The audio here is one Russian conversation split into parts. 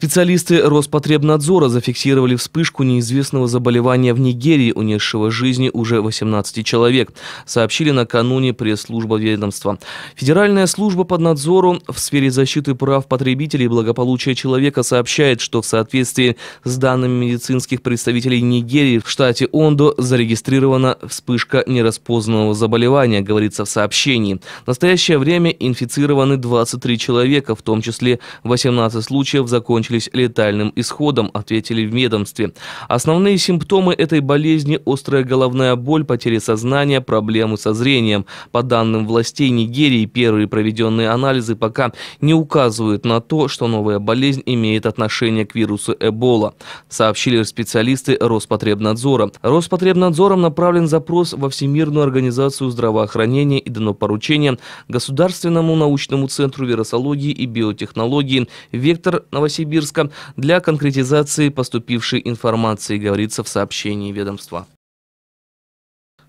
Специалисты Роспотребнадзора зафиксировали вспышку неизвестного заболевания в Нигерии, унесшего жизни уже 18 человек, сообщили накануне пресс-служба ведомства. Федеральная служба под надзором в сфере защиты прав потребителей и благополучия человека сообщает, что в соответствии с данными медицинских представителей Нигерии в штате Ондо зарегистрирована вспышка нераспознанного заболевания, говорится в сообщении. В настоящее время инфицированы 23 человека, в том числе 18 случаев закончились закончились летальным исходом, ответили в ведомстве. Основные симптомы этой болезни – острая головная боль, потеря сознания, проблемы со зрением. По данным властей Нигерии, первые проведенные анализы пока не указывают на то, что новая болезнь имеет отношение к вирусу Эбола, сообщили специалисты Роспотребнадзора. Роспотребнадзором направлен запрос во Всемирную организацию здравоохранения и дано поручение Государственному научному центру вирусологии и биотехнологии «Вектор Новосибирск» Новосибирска для конкретизации поступившей информации, говорится в сообщении ведомства.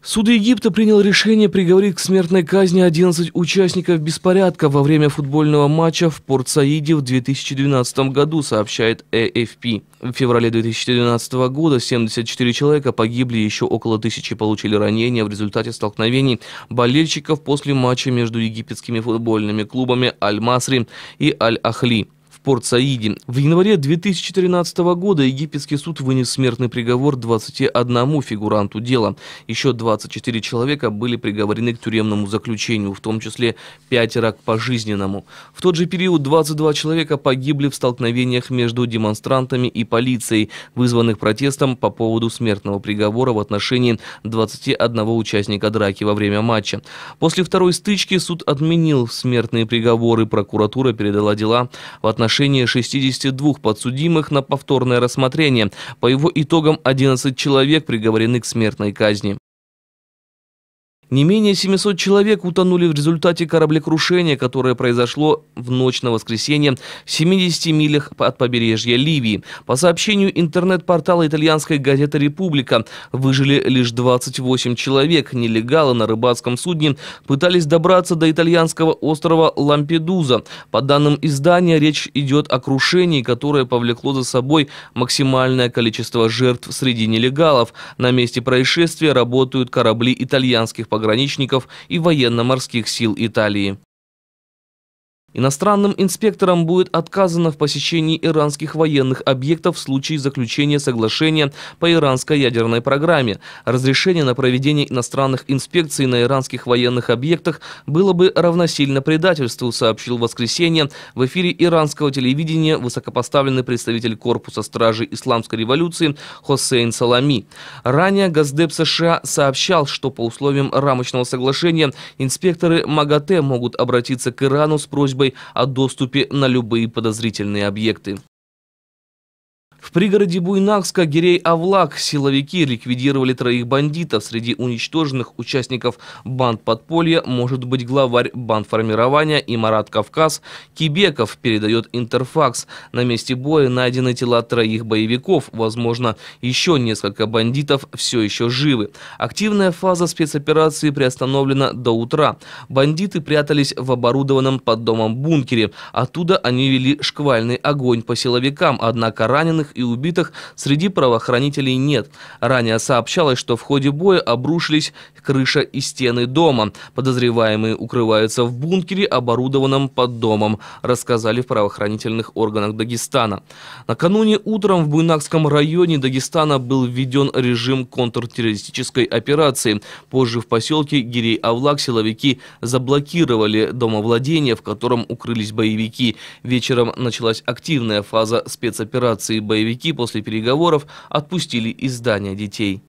Суд Египта принял решение приговорить к смертной казни 11 участников беспорядка во время футбольного матча в Порт-Саиде в 2012 году, сообщает AFP. Э в феврале 2012 года 74 человека погибли, еще около тысячи получили ранения в результате столкновений болельщиков после матча между египетскими футбольными клубами Аль-Масри и Аль-Ахли. Порт-Саиде. В январе 2013 года египетский суд вынес смертный приговор 21 фигуранту дела. Еще 24 человека были приговорены к тюремному заключению, в том числе пятеро к пожизненному. В тот же период 22 человека погибли в столкновениях между демонстрантами и полицией, вызванных протестом по поводу смертного приговора в отношении 21 участника драки во время матча. После второй стычки суд отменил смертные приговоры, прокуратура передала дела в отношении отношении 62 подсудимых на повторное рассмотрение. По его итогам 11 человек приговорены к смертной казни. Не менее 700 человек утонули в результате кораблекрушения, которое произошло в ночь на воскресенье в 70 милях от побережья Ливии. По сообщению интернет-портала итальянской газеты Република, выжили лишь 28 человек. Нелегалы на рыбацком судне пытались добраться до итальянского острова Лампедуза. По данным издания, речь идет о крушении, которое повлекло за собой максимальное количество жертв среди нелегалов. На месте происшествия работают корабли итальянских пограничников пограничников и военно-морских сил Италии. Иностранным инспекторам будет отказано в посещении иранских военных объектов в случае заключения соглашения по иранской ядерной программе. Разрешение на проведение иностранных инспекций на иранских военных объектах было бы равносильно предательству, сообщил в воскресенье в эфире иранского телевидения высокопоставленный представитель Корпуса Стражей Исламской революции Хосейн Салами. Ранее Газдеп США сообщал, что по условиям рамочного соглашения инспекторы МАГАТЭ могут обратиться к Ирану с просьбой просьбой о доступе на любые подозрительные объекты. В пригороде Буйнакска герей авлак силовики ликвидировали троих бандитов. Среди уничтоженных участников банд подполья может быть главарь бандформирования и Марат Кавказ. Кибеков передает Интерфакс. На месте боя найдены тела троих боевиков. Возможно, еще несколько бандитов все еще живы. Активная фаза спецоперации приостановлена до утра. Бандиты прятались в оборудованном под домом бункере. Оттуда они вели шквальный огонь по силовикам, однако раненых раненых и убитых среди правоохранителей нет. Ранее сообщалось, что в ходе боя обрушились крыша и стены дома. Подозреваемые укрываются в бункере, оборудованном под домом, рассказали в правоохранительных органах Дагестана. Накануне утром в Буйнакском районе Дагестана был введен режим контртеррористической операции. Позже в поселке Гирей-Авлак силовики заблокировали домовладение, в котором укрылись боевики. Вечером началась активная фаза спецоперации боевиков боевики после переговоров отпустили из здания детей.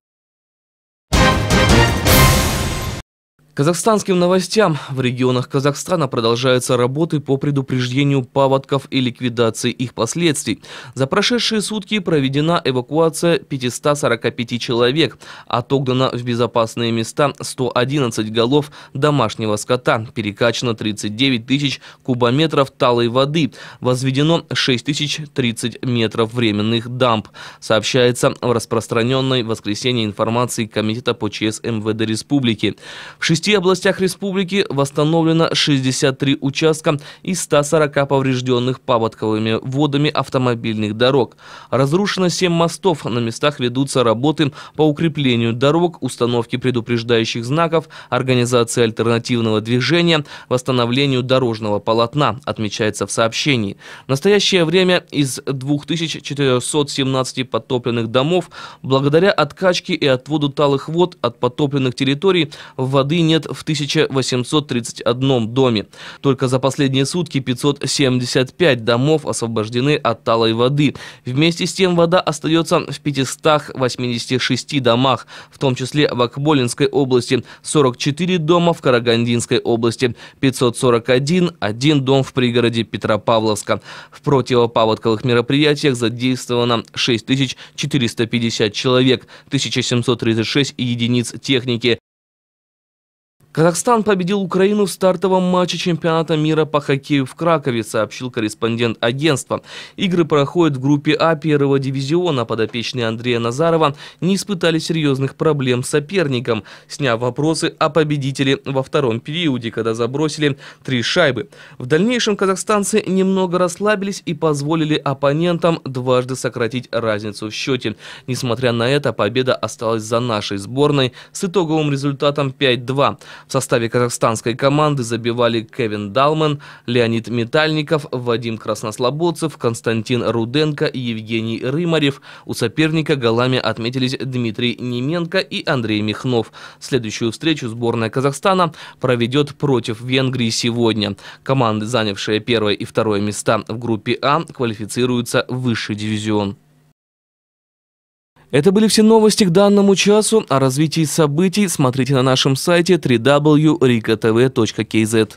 Казахстанским новостям. В регионах Казахстана продолжаются работы по предупреждению паводков и ликвидации их последствий. За прошедшие сутки проведена эвакуация 545 человек, отогнано в безопасные места 111 голов домашнего скота, перекачано 39 тысяч кубометров талой воды, возведено 6030 метров временных дамб, сообщается в распространенной в воскресенье информации Комитета по ЧС МВД Республики. В шести областях республики восстановлено 63 участка из 140 поврежденных паводковыми водами автомобильных дорог. Разрушено 7 мостов. На местах ведутся работы по укреплению дорог, установке предупреждающих знаков, организации альтернативного движения, восстановлению дорожного полотна, отмечается в сообщении. В настоящее время из 2417 потопленных домов благодаря откачке и отводу талых вод от потопленных территорий воды не нет в 1831 доме. Только за последние сутки 575 домов освобождены от талой воды. Вместе с тем вода остается в 586 домах, в том числе в Акболинской области 44 дома, в Карагандинской области 541, один дом в пригороде Петропавловска. В противопаводковых мероприятиях задействовано 6450 человек, 1736 единиц техники. Казахстан победил Украину в стартовом матче чемпионата мира по хоккею в Кракове, сообщил корреспондент агентства. Игры проходят в группе А первого дивизиона. Подопечные Андрея Назарова не испытали серьезных проблем с соперником, сняв вопросы о победителе во втором периоде, когда забросили три шайбы. В дальнейшем казахстанцы немного расслабились и позволили оппонентам дважды сократить разницу в счете. Несмотря на это, победа осталась за нашей сборной с итоговым результатом 5-2. В составе казахстанской команды забивали Кевин Далман, Леонид Метальников, Вадим Краснослободцев, Константин Руденко и Евгений Рымарев. У соперника голами отметились Дмитрий Неменко и Андрей Михнов. Следующую встречу сборная Казахстана проведет против Венгрии сегодня. Команды, занявшие первое и второе места в группе А, квалифицируются в высший дивизион. Это были все новости к данному часу. О развитии событий смотрите на нашем сайте www.rikotv.kz.